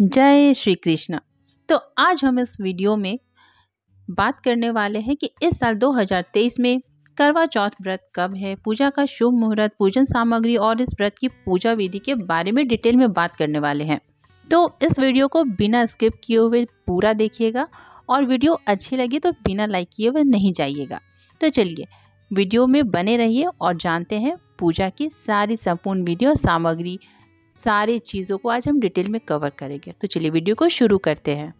जय श्री कृष्ण तो आज हम इस वीडियो में बात करने वाले हैं कि इस साल 2023 में करवा चौथ व्रत कब है पूजा का शुभ मुहूर्त पूजन सामग्री और इस व्रत की पूजा विधि के बारे में डिटेल में बात करने वाले हैं तो इस वीडियो को बिना स्किप किए हुए पूरा देखिएगा और वीडियो अच्छी लगी तो बिना लाइक किए हुए नहीं जाइएगा तो चलिए वीडियो में बने रहिए और जानते हैं पूजा की सारी संपूर्ण विधि और सामग्री सारी चीज़ों को आज हम डिटेल में कवर करेंगे तो चलिए वीडियो को शुरू करते हैं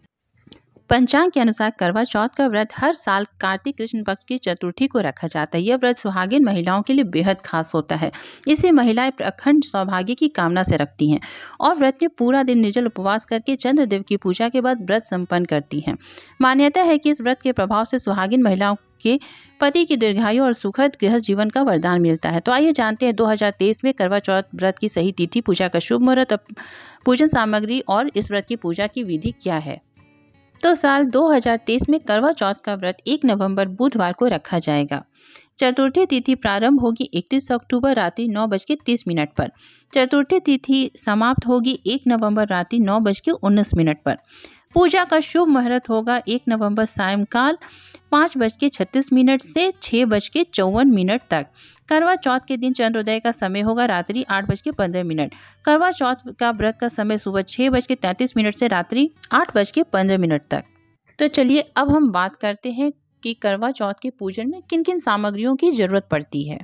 पंचांग के अनुसार करवा चौथ का व्रत हर साल कार्तिक कृष्ण पक्ष की चतुर्थी को रखा जाता है यह व्रत सुहागिन महिलाओं के लिए बेहद खास होता है इसे महिलाएं अखंड सौभाग्य की कामना से रखती हैं और व्रत में पूरा दिन निर्जल उपवास करके चंद्रदेव की पूजा के बाद व्रत संपन्न करती हैं मान्यता है कि इस व्रत के प्रभाव से सुहागिन महिलाओं के पति की दीर्घायु और सुखद गृह जीवन का वरदान मिलता है तो आइए जानते हैं 2023 में करवा चौथ व्रत की सही तिथि पूजा का शुभ मुहूर्त पूजन सामग्री और इस व्रत की पूजा की विधि क्या है तो साल 2023 में करवा चौथ का व्रत 1 नवंबर बुधवार को रखा जाएगा चतुर्थी तिथि प्रारंभ होगी 31 अक्टूबर रात्रि नौ बज के तीस मिनट पर चतुर्थी तिथि समाप्त होगी 1 नवंबर रात्रि नौ बज के उन्नीस मिनट पर पूजा का शुभ मुहूर्त होगा 1 नवंबर सायंकाल पाँच बज के छत्तीस मिनट से छः बज के चौवन मिनट तक करवा चौथ के दिन चंद्रोदय का समय होगा रात्रि आठ बज के पंद्रह मिनट करवा चौथ का व्रत का समय सुबह छः बज के तैंतीस मिनट से रात्रि आठ बज के पंद्रह मिनट तक तो चलिए अब हम बात करते हैं कि करवा चौथ के पूजन में किन किन सामग्रियों की ज़रूरत पड़ती है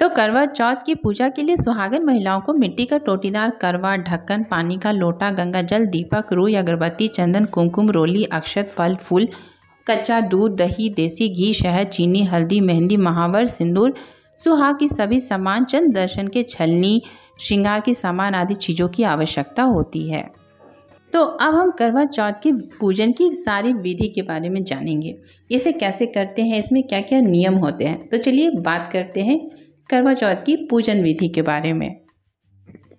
तो करवा चौथ की पूजा के लिए सुहागन महिलाओं को मिट्टी का टोटीदार करवा ढक्कन पानी का लोटा गंगा जल दीपक रू अगरबत्ती चंदन कुमकुम रोली अक्षत फल फूल कच्चा दूध दही देसी घी शहद चीनी हल्दी मेहंदी महावर सिंदूर सुहाग की सभी सामान चंद दर्शन के छलनी श्रृंगार के सामान आदि चीज़ों की आवश्यकता होती है तो अब हम करवा चौथ के पूजन की सारी विधि के बारे में जानेंगे इसे कैसे करते हैं इसमें क्या क्या नियम होते हैं तो चलिए बात करते हैं करवा चौथ की पूजन विधि के बारे में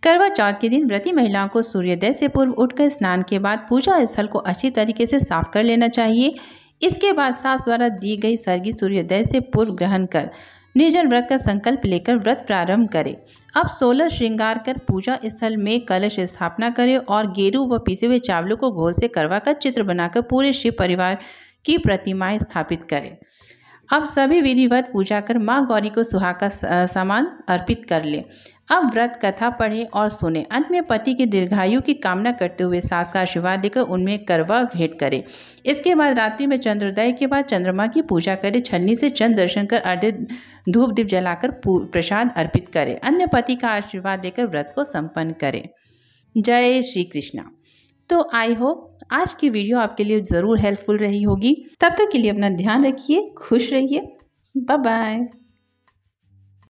करवा चौथ के दिन व्रती महिलाओं को सूर्योदय से पूर्व उठकर स्नान के बाद पूजा स्थल को अच्छी तरीके से साफ कर लेना चाहिए इसके बाद सास द्वारा दी गई सर्गी सूर्योदय से पूर्व ग्रहण कर निर्जल व्रत का संकल्प लेकर व्रत प्रारंभ करें अब सोलह श्रृंगार कर पूजा स्थल में कलश स्थापना करें और गेरू व पीसे हुए चावलों को घोल से करवा कर चित्र बनाकर पूरे शिव परिवार की प्रतिमाएं स्थापित करें अब सभी विधिवत पूजा कर माँ गौरी को सुहा का सामान अर्पित कर ले अब व्रत कथा पढ़ें और सुने अंत में पति की दीर्घायु की कामना करते हुए सास का आशीर्वाद देकर उनमें करवा भेंट करें इसके बाद रात्रि में चंद्रोदय के बाद चंद्रमा की पूजा करें छन्नी से चंद्र दर्शन कर अर्ध धूप दीप जलाकर प्रसाद अर्पित करें अन्य पति का आशीर्वाद देकर व्रत को संपन्न करें जय श्री कृष्णा तो आई होप आज की वीडियो आपके लिए ज़रूर हेल्पफुल रही होगी तब तक के लिए अपना ध्यान रखिए खुश रहिए बाय बाय